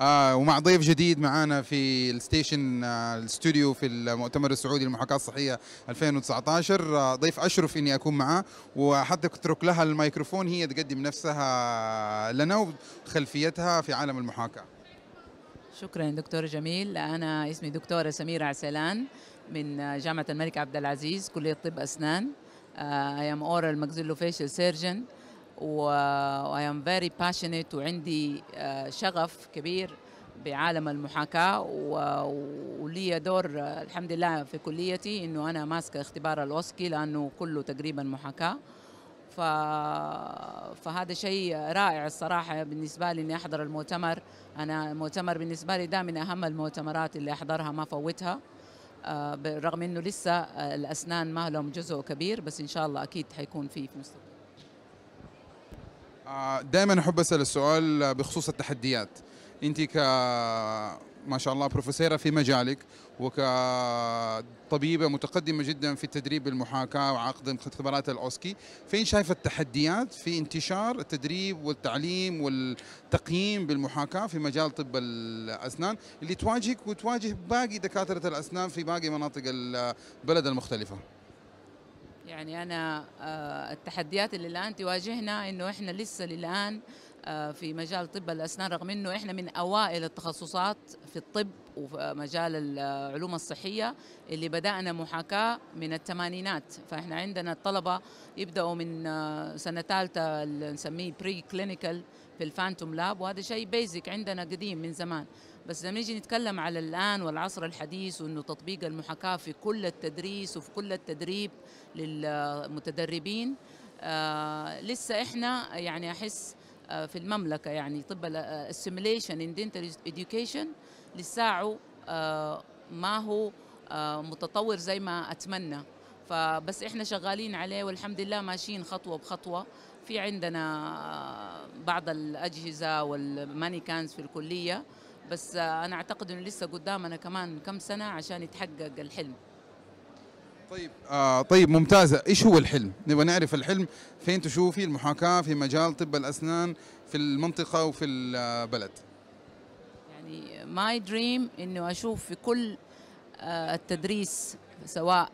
آه ومع ضيف جديد معانا في الستيشن آه، الاستوديو في المؤتمر السعودي للمحاكاة الصحية 2019 آه، ضيف أشرف إني أكون معاه وحتى أترك لها الميكروفون هي تقدم نفسها لنا وخلفيتها في عالم المحاكاة شكرا دكتور جميل أنا اسمي دكتورة سميرة عسلان من جامعة الملك عبد العزيز كلية طب أسنان آه، I am oral maxillofacial surgeon واي ام فيري باشنت وعندي آه، شغف كبير بعالم المحاكاة ولي دور آه، الحمد لله في كليتي انه انا ماسكة اختبار الاوسكي لانه كله تقريبا محاكاة ف... فهذا شيء رائع الصراحة بالنسبة لي اني احضر المؤتمر انا المؤتمر بالنسبة لي ده من اهم المؤتمرات اللي احضرها ما فوتها آه، رغم انه لسه الاسنان ما لهم جزء كبير بس ان شاء الله اكيد حيكون فيه في مستقبل آه، دائما احب اسال السؤال بخصوص التحديات انت ك ما شاء الله بروفيسيرة في مجالك وكطبيبة متقدمة جدا في تدريب المحاكاة وعقد اختبارات الأوسكي فين شايفة التحديات في انتشار التدريب والتعليم والتقييم بالمحاكاة في مجال طب الأسنان اللي تواجهك وتواجه باقي دكاترة الأسنان في باقي مناطق البلد المختلفة يعني انا آه، التحديات اللي الان تواجهنا انه احنا لسه للان آه، في مجال طب الأسنان رغم أنه إحنا من أوائل التخصصات في الطب وفي مجال العلوم الصحية اللي بدأنا محاكاة من الثمانينات فإحنا عندنا الطلبة يبدأوا من آه، سنة ثالثة اللي نسميه بري كلينيكال في الفانتوم لاب وهذا شيء بيزك عندنا قديم من زمان بس لما نيجي نتكلم على الآن والعصر الحديث وأنه تطبيق المحاكاة في كل التدريس وفي كل التدريب للمتدربين آه لسه إحنا يعني أحس آه، في المملكة يعني طب السيميليشن ان دينتال اديوكيشن لساعه آه، ما هو آه، متطور زي ما أتمنى فبس احنا شغالين عليه والحمد لله ماشيين خطوة بخطوة في عندنا بعض الأجهزة والمانيكانز في الكلية بس أنا أعتقد أنه لسه قدامنا كمان كم سنة عشان يتحقق الحلم طيب آه طيب ممتازه ايش هو الحلم نبغى نعرف الحلم فين تشوفي المحاكاه في مجال طب الاسنان في المنطقه وفي البلد يعني ماي دريم انه اشوف في كل آه التدريس سواء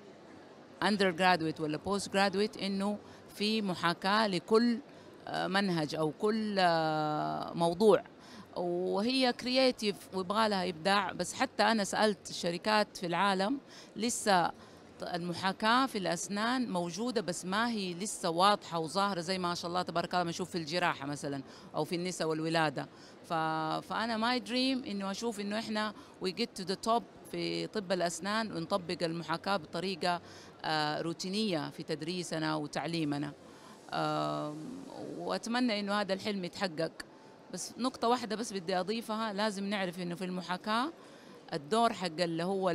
اندر جرادويت ولا بوست جرادويت انه في محاكاه لكل آه منهج او كل آه موضوع وهي كرييتيف ويبغى لها ابداع بس حتى انا سالت شركات في العالم لسه المحاكاة في الأسنان موجودة بس ما هي لسه واضحة وظاهرة زي ما شاء الله تبارك الله بنشوف في الجراحة مثلا أو في النساء والولادة ف... فأنا ماي دريم إنه أشوف إنه إحنا وي جيت تو ذا توب في طب الأسنان ونطبق المحاكاة بطريقة آه، روتينية في تدريسنا وتعليمنا وأتمنى إنه هذا الحلم يتحقق بس نقطة واحدة بس بدي أضيفها لازم نعرف إنه في المحاكاة الدور حق اللي هو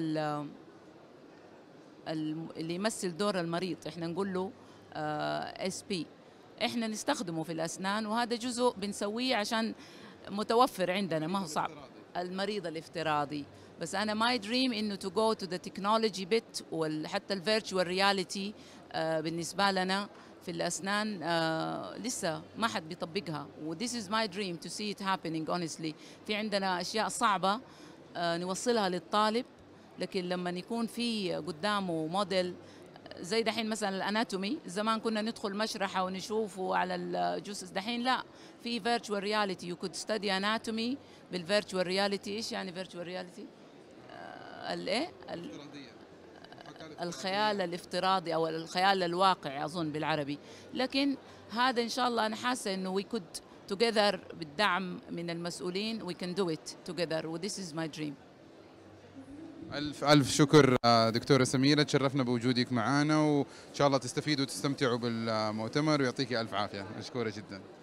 اللي يمثل دور المريض احنا نقول له اس آه، بي احنا نستخدمه في الاسنان وهذا جزء بنسويه عشان متوفر عندنا ما هو صعب المريض الافتراضي بس انا ماي دريم انه تو جو تو ذا تكنولوجي بت وحتى الفيرتشوال رياليتي بالنسبه لنا في الاسنان آه، لسه ما حد بيطبقها وذيس از ماي دريم تو سي ات هابينج اونستلي في عندنا اشياء صعبه آه، نوصلها للطالب لكن لما يكون في قدامه موديل زي دحين مثلا الاناتومي زمان كنا ندخل مشرحه ونشوفه على الجثث دحين لا في فيرتشوال رياليتي يو كود ستدي اناتومي بالفيرتشوال رياليتي ايش يعني فيرتشوال رياليتي؟ الايه؟ الخيال الافتراضي او الخيال الواقعي اظن بالعربي لكن هذا ان شاء الله انا حاسه انه وي كود توجذر بالدعم من المسؤولين وي كان دو ات توجذر و از ماي دريم ألف ألف شكر آه، دكتورة سميرة تشرفنا بوجودك معنا وإن شاء الله تستفيدوا وتستمتعوا بالمؤتمر ويعطيك ألف عافية مشكورة جدا